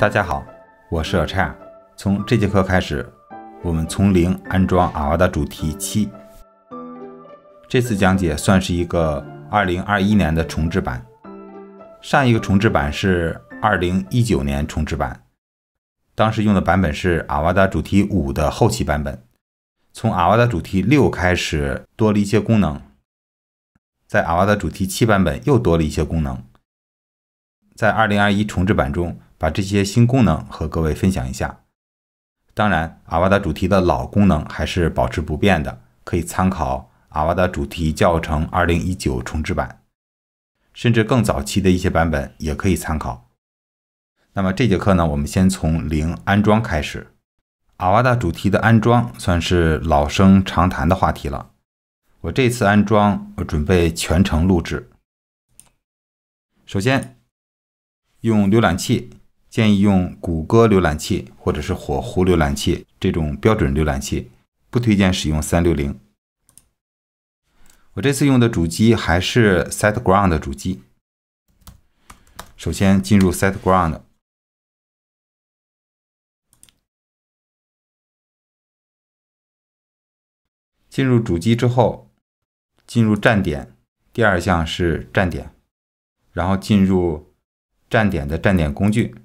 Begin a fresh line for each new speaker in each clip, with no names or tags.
大家好，我是小差。从这节课开始，我们从零安装阿瓦达主题七。这次讲解算是一个2021年的重制版。上一个重置版是2019年重置版，当时用的版本是阿瓦达主题五的后期版本。从阿瓦达主题六开始多了一些功能，在阿瓦达主题七版本又多了一些功能。在2021重置版中。把这些新功能和各位分享一下。当然，阿瓦达主题的老功能还是保持不变的，可以参考《阿瓦达主题教程2019重置版》，甚至更早期的一些版本也可以参考。那么这节课呢，我们先从零安装开始。阿瓦达主题的安装算是老生常谈的话题了。我这次安装，我准备全程录制。首先，用浏览器。建议用谷歌浏览器或者是火狐浏览器这种标准浏览器，不推荐使用三六零。我这次用的主机还是 SetGround 的主机。首先进入 SetGround，进入主机之后，进入站点，第二项是站点，然后进入站点的站点工具。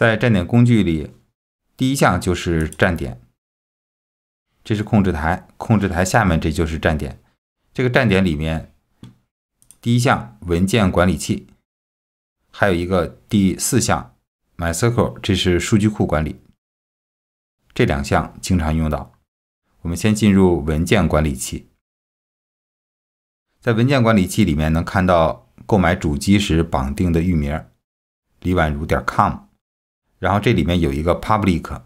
在站点工具里，第一项就是站点。这是控制台，控制台下面这就是站点。这个站点里面，第一项文件管理器，还有一个第四项 MySQL，这是数据库管理。这两项经常用到。我们先进入文件管理器。在文件管理器里面能看到购买主机时绑定的域名李宛如点 com。然后这里面有一个 public/HTML，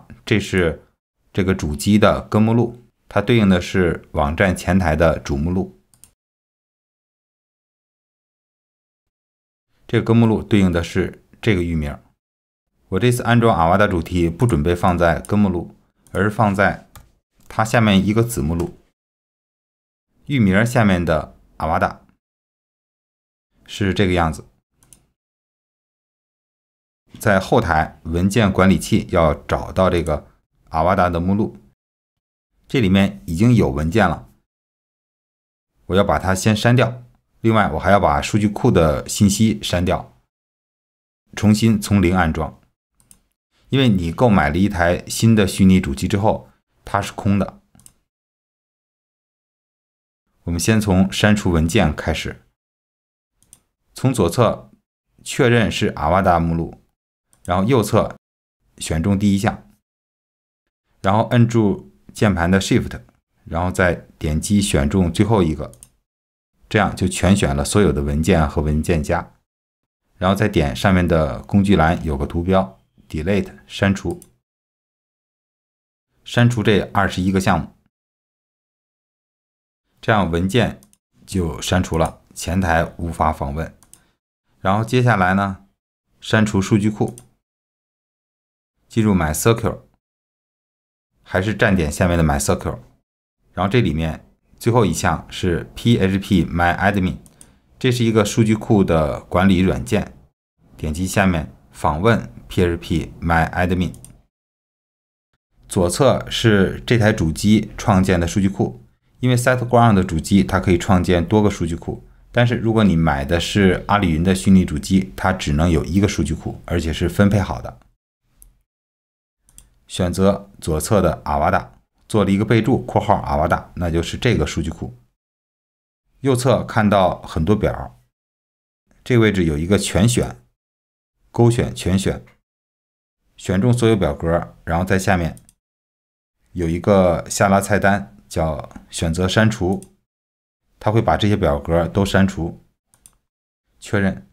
杠这是这个主机的根目录，它对应的是网站前台的主目录。这个根目录对应的是这个域名。我这次安装阿瓦达主题，不准备放在根目录，而是放在它下面一个子目录域名下面的阿瓦达，是这个样子。在后台文件管理器要找到这个阿瓦达的目录，这里面已经有文件了，我要把它先删掉。另外，我还要把数据库的信息删掉，重新从零安装。因为你购买了一台新的虚拟主机之后，它是空的。我们先从删除文件开始，从左侧确认是阿瓦达目录。然后右侧选中第一项，然后摁住键盘的 Shift，然后再点击选中最后一个，这样就全选了所有的文件和文件夹，然后再点上面的工具栏有个图标 Delete 删除，删除这二十一个项目，这样文件就删除了，前台无法访问。然后接下来呢，删除数据库。进入 my circle，还是站点下面的 my circle，然后这里面最后一项是 PHP my admin，这是一个数据库的管理软件。点击下面访问 PHP my admin，左侧是这台主机创建的数据库，因为 SetGround 的主机它可以创建多个数据库，但是如果你买的是阿里云的虚拟主机，它只能有一个数据库，而且是分配好的。选择左侧的阿瓦达，做了一个备注（括号阿瓦达），那就是这个数据库。右侧看到很多表，这位置有一个全选，勾选全选，选中所有表格，然后在下面有一个下拉菜单叫选择删除，它会把这些表格都删除。确认。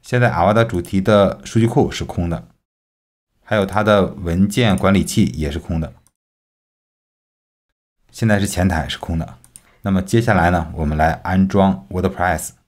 现在阿瓦达主题的数据库是空的。还有它的文件管理器也是空的，现在是前台是空的。那么接下来呢，我们来安装 WordPress。